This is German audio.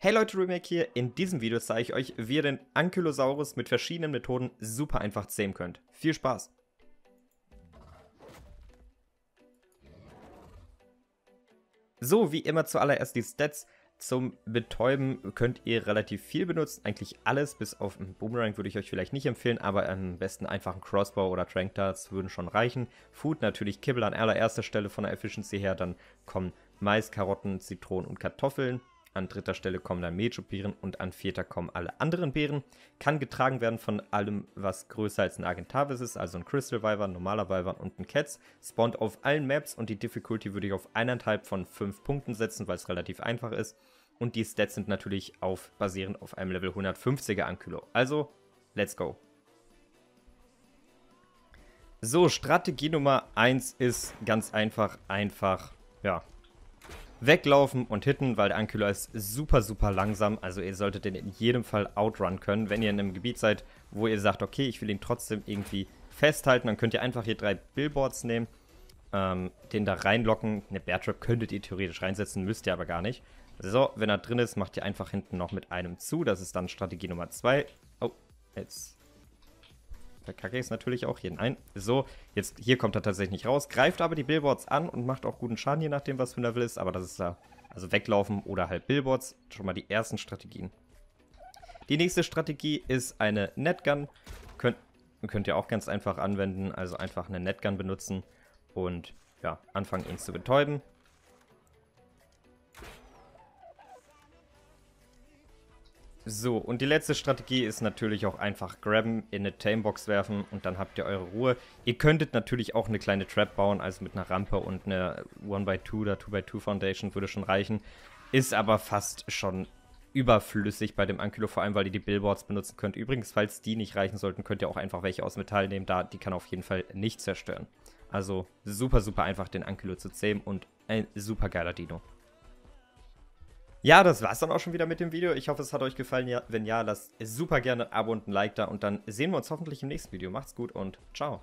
Hey Leute, Remake hier. In diesem Video zeige ich euch, wie ihr den Ankylosaurus mit verschiedenen Methoden super einfach zähmen könnt. Viel Spaß! So, wie immer zuallererst die Stats. Zum Betäuben könnt ihr relativ viel benutzen, eigentlich alles, bis auf einen Boomerang würde ich euch vielleicht nicht empfehlen, aber am besten einfach einen Crossbow oder Trank Darts würden schon reichen. Food natürlich Kibble an allererster Stelle von der Efficiency her, dann kommen Mais, Karotten, Zitronen und Kartoffeln. An dritter Stelle kommen dann Mejo-Bären und an vierter kommen alle anderen Bären. Kann getragen werden von allem, was größer als ein Argentavis ist, also ein Crystal Viper, ein normaler Viper und ein Cats. Spawnt auf allen Maps und die Difficulty würde ich auf eineinhalb von fünf Punkten setzen, weil es relativ einfach ist. Und die Stats sind natürlich auf, basierend auf einem Level 150er Ankylo. Also, let's go. So, Strategie Nummer 1 ist ganz einfach, einfach, ja, weglaufen und hitten, weil der Ankühler ist super, super langsam. Also ihr solltet den in jedem Fall outrun können. Wenn ihr in einem Gebiet seid, wo ihr sagt, okay, ich will ihn trotzdem irgendwie festhalten, dann könnt ihr einfach hier drei Billboards nehmen, ähm, den da reinlocken. Eine Beartrap könntet ihr theoretisch reinsetzen, müsst ihr aber gar nicht. So, wenn er drin ist, macht ihr einfach hinten noch mit einem zu. Das ist dann Strategie Nummer 2. Oh, jetzt da kacke ich es natürlich auch hier. Nein, so, jetzt hier kommt er tatsächlich nicht raus, greift aber die Billboards an und macht auch guten Schaden, je nachdem, was für ein Level ist. Aber das ist da, also weglaufen oder halt Billboards, schon mal die ersten Strategien. Die nächste Strategie ist eine Netgun. Könnt, könnt ihr auch ganz einfach anwenden, also einfach eine Netgun benutzen und ja, anfangen ihn zu betäuben. So, und die letzte Strategie ist natürlich auch einfach grabben, in eine Tamebox werfen und dann habt ihr eure Ruhe. Ihr könntet natürlich auch eine kleine Trap bauen, also mit einer Rampe und einer 1x2 oder 2x2 Foundation würde schon reichen. Ist aber fast schon überflüssig bei dem Ankylo, vor allem weil ihr die Billboards benutzen könnt. Übrigens, falls die nicht reichen sollten, könnt ihr auch einfach welche aus Metall nehmen, da die kann auf jeden Fall nicht zerstören. Also super, super einfach den Ankylo zu zähmen und ein super geiler Dino. Ja, das war's dann auch schon wieder mit dem Video. Ich hoffe, es hat euch gefallen. Ja, wenn ja, lasst super gerne ein Abo und ein Like da und dann sehen wir uns hoffentlich im nächsten Video. Macht's gut und ciao.